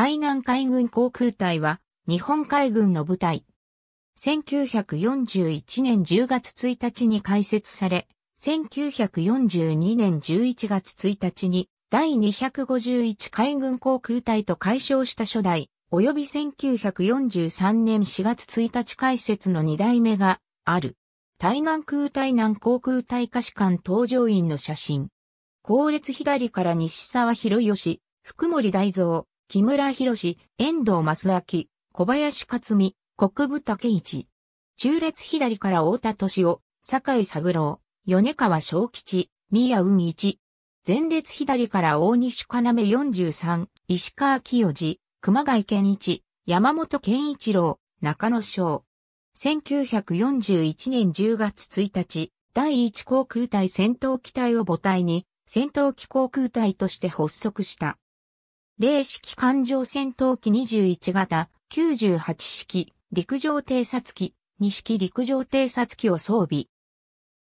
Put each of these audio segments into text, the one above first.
台南海軍航空隊は日本海軍の部隊。1941年10月1日に開設され、1942年11月1日に第251海軍航空隊と解消した初代、及び1943年4月1日開設の2代目がある。台南空台南航空隊歌士官搭乗員の写真。後列左から西沢博義、福森大蔵、木村博士、遠藤正明、小林克美、国部武一。中列左から太田敏夫、坂井三郎、米川正吉、宮雲一。前列左から大西要43、石川清治、熊谷健一、山本健一郎、中野翔。1941年10月1日、第一航空隊戦闘機隊を母体に、戦闘機航空隊として発足した。零式艦上戦闘機21型、98式、陸上偵察機、2式陸上偵察機を装備。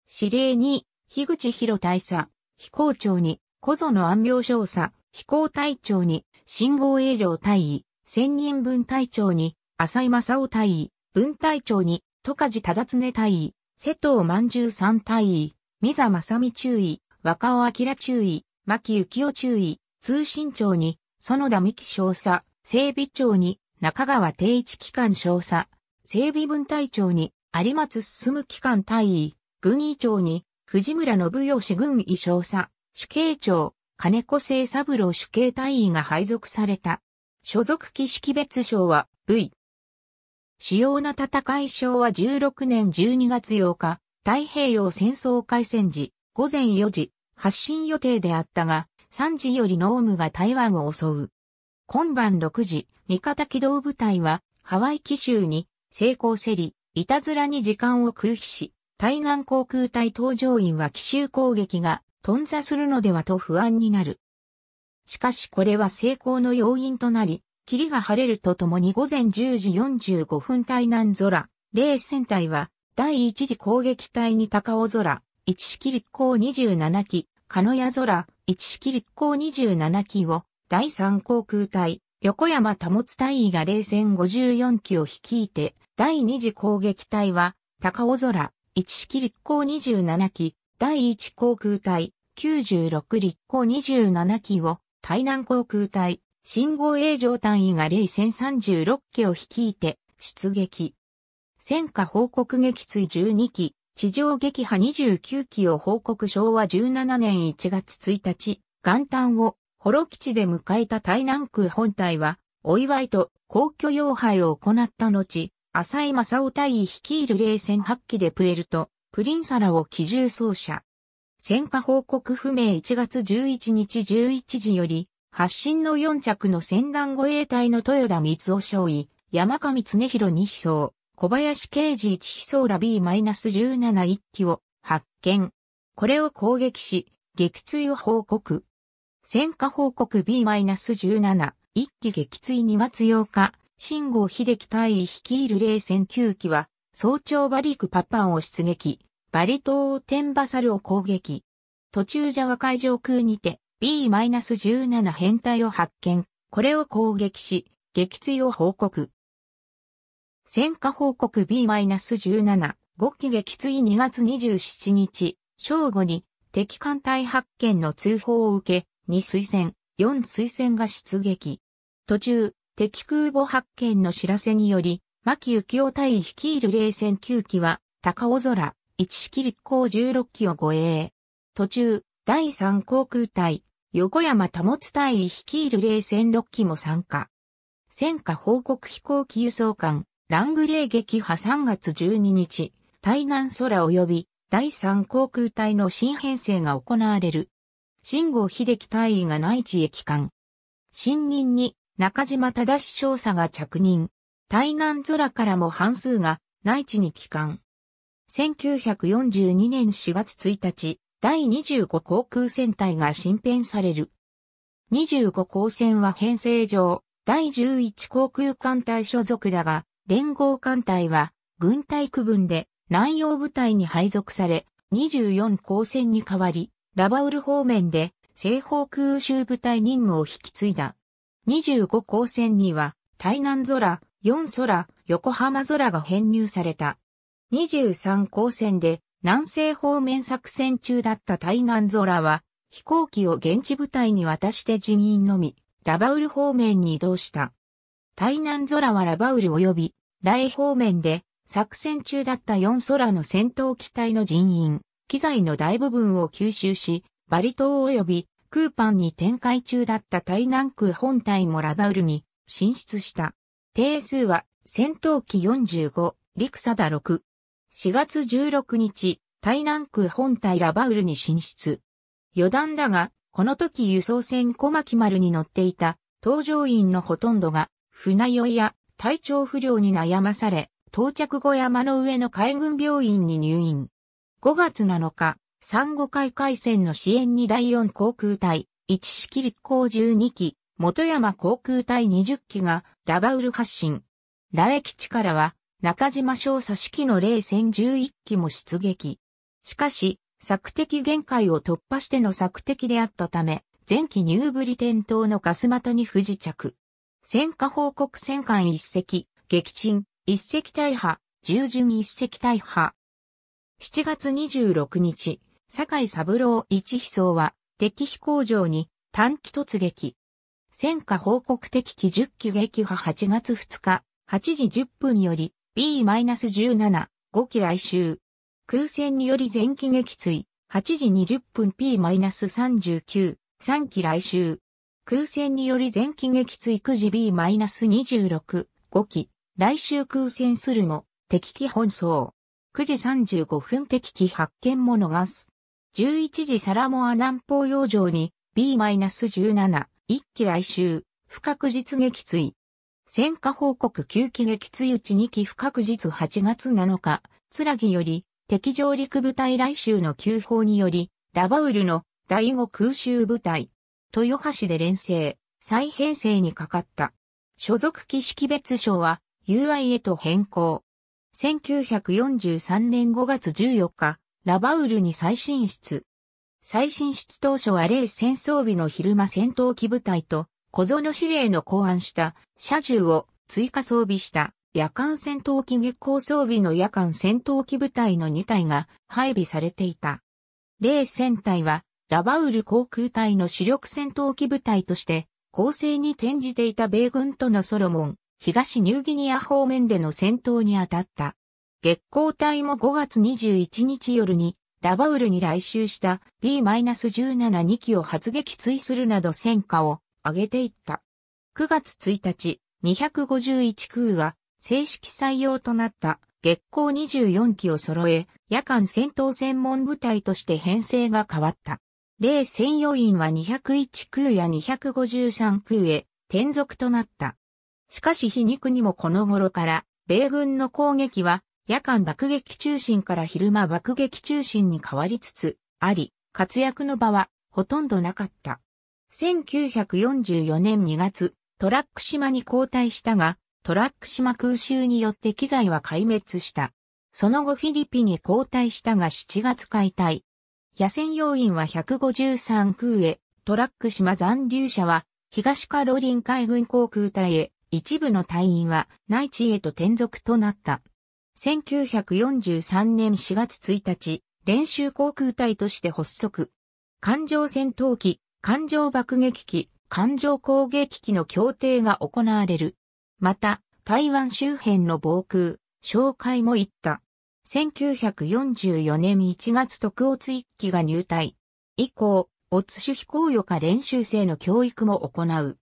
指令に、樋口博大佐、飛行長に、小園安病少佐、飛行隊長に、信号営業隊員、千人分隊長に、浅井正夫隊員、分隊長に、戸梶忠常隊員、瀬戸万十三隊員、三沢正美注意、若尾明注意、牧幸雄注意、通信長に、園田美希少佐、整備長に中川定一機関少佐、整備分隊長に有松進機関隊尉、軍医長に藤村信義軍医少佐、主計長、金子清三郎主計隊尉が配属された。所属機識別賞は V。主要な戦い賞は16年12月8日、太平洋戦争開戦時、午前4時、発進予定であったが、3時よりノームが台湾を襲う。今晩6時、味方機動部隊は、ハワイ奇襲に、成功せり、いたずらに時間を空飛し、対岸航空隊搭乗員は奇襲攻撃が、頓挫するのではと不安になる。しかしこれは成功の要因となり、霧が晴れるとともに午前10時45分台南空、0戦隊は、第1次攻撃隊に高尾空、1式立候27機、鹿屋空、一式立航27機を第3航空隊、横山保隊員が零戦54機を率いて、第2次攻撃隊は、高尾空、一式立航27機、第1航空隊、96立航27機を、台南航空隊、信号営上隊員が零戦36機を率いて、出撃。戦火報告撃墜12機、地上撃破29機を報告昭和17年1月1日、元旦を、ホロ基地で迎えた台南空本隊は、お祝いと皇居要杯を行った後、浅井正夫隊率いる冷戦8機でプエルト、プリンサラを機銃奏者。戦果報告不明1月11日11時より、発進の4着の戦団護衛隊の豊田光雄少尉、山上常弘に飛壮。小林刑事一飛走ら B-17 一機を発見。これを攻撃し、撃墜を報告。戦火報告 B-17 一機撃墜2月8日、信号秀樹大尉率いる冷戦9機は、早朝バリクパパンを出撃、バリ島を天バサルを攻撃。途中ジャワ海上空にて B-17 編隊を発見。これを攻撃し、撃墜を報告。戦火報告 B-17、5期撃墜2月27日、正午に敵艦隊発見の通報を受け、2水戦、4水戦が出撃。途中、敵空母発見の知らせにより、牧幸夫隊率いる冷戦9機は、高尾空、一式立航16機を護衛。途中、第3航空隊、横山保隊率いる冷戦6機も参加。戦火報告飛行機輸送艦、ラングレー撃破3月12日、台南空及び第3航空隊の新編成が行われる。新郷秀樹隊員が内地へ帰還。新任に中島忠少佐が着任。台南空からも半数が内地に帰還。1942年4月1日、第25航空戦隊が新編される。25航戦は編成上、第11航空艦隊所属だが、連合艦隊は、軍隊区分で南洋部隊に配属され、24高線に代わり、ラバウル方面で西方空襲部隊任務を引き継いだ。25高線には、台南空、4空、横浜空が編入された。23高線で南西方面作戦中だった台南空は、飛行機を現地部隊に渡して人員のみ、ラバウル方面に移動した。台南空はラバウル及び、雷方面で作戦中だった4空の戦闘機体の人員、機材の大部分を吸収し、バリ島及びクーパンに展開中だった台南空本体もラバウルに進出した。定数は戦闘機45、陸サダ6。4月16日、台南空本体ラバウルに進出。余談だが、この時輸送船小牧丸に乗っていた搭乗員のほとんどが船酔いや体調不良に悩まされ、到着後山の上の海軍病院に入院。5月7日、産後海海戦の支援に第4航空隊、一式立航12機、元山航空隊20機がラバウル発進。羅駅地からは中島少佐式の冷戦11機も出撃。しかし、作敵限界を突破しての作敵であったため、前期ニューブリテン島のガス股に不時着。戦火報告戦艦一隻、撃沈、一隻大破、従順一隻大破。7月26日、坂井三郎一飛曹は、敵飛行場に短期突撃。戦火報告敵機10機撃破8月2日、8時10分より B-17、5機来襲。空戦により前期撃墜、8時20分 P-39、3機来襲。空戦により前期撃墜く時 B-26、5機、来週空戦するも、敵機奔走。9時35分敵機発見も逃す。11時サラモア南方洋上に B-17、1機来襲、不確実撃墜。戦果報告9機撃墜うち2機不確実8月7日、つらぎより、敵上陸部隊来襲の急報により、ラバウルの第5空襲部隊、豊橋で連成、再編成にかかった。所属機識別賞は UI へと変更。1943年5月14日、ラバウルに再進出。再進出当初は例戦装備の昼間戦闘機部隊と小園司令の考案した車重を追加装備した夜間戦闘機月光装備の夜間戦闘機部隊の2隊が配備されていた。例戦隊はラバウル航空隊の主力戦闘機部隊として、攻勢に転じていた米軍とのソロモン、東ニューギニア方面での戦闘に当たった。月光隊も5月21日夜に、ラバウルに来襲した B-172 機を発撃追するなど戦果を上げていった。9月1日、251空は正式採用となった月光24機を揃え、夜間戦闘専門部隊として編成が変わった。例専用員は201空や253空へ転属となった。しかし皮肉にもこの頃から、米軍の攻撃は夜間爆撃中心から昼間爆撃中心に変わりつつあり、活躍の場はほとんどなかった。1944年2月、トラック島に交代したが、トラック島空襲によって機材は壊滅した。その後フィリピンに交代したが7月解体。野戦要員は153空へ、トラック島残留者は、東カロリン海軍航空隊へ、一部の隊員は内地へと転属となった。1943年4月1日、練習航空隊として発足。艦上戦闘機、艦上爆撃機、艦上攻撃機の協定が行われる。また、台湾周辺の防空、紹介も行った。1944年1月特オツ一期が入隊。以降、オツ種飛行予科練習生の教育も行う。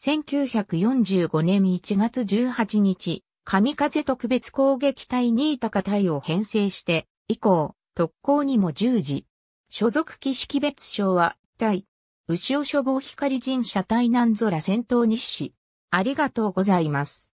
1945年1月18日、神風特別攻撃隊新高隊を編成して、以降、特攻にも従事。所属機識別賞は、隊、牛尾処防光人社隊南空戦闘日誌。ありがとうございます。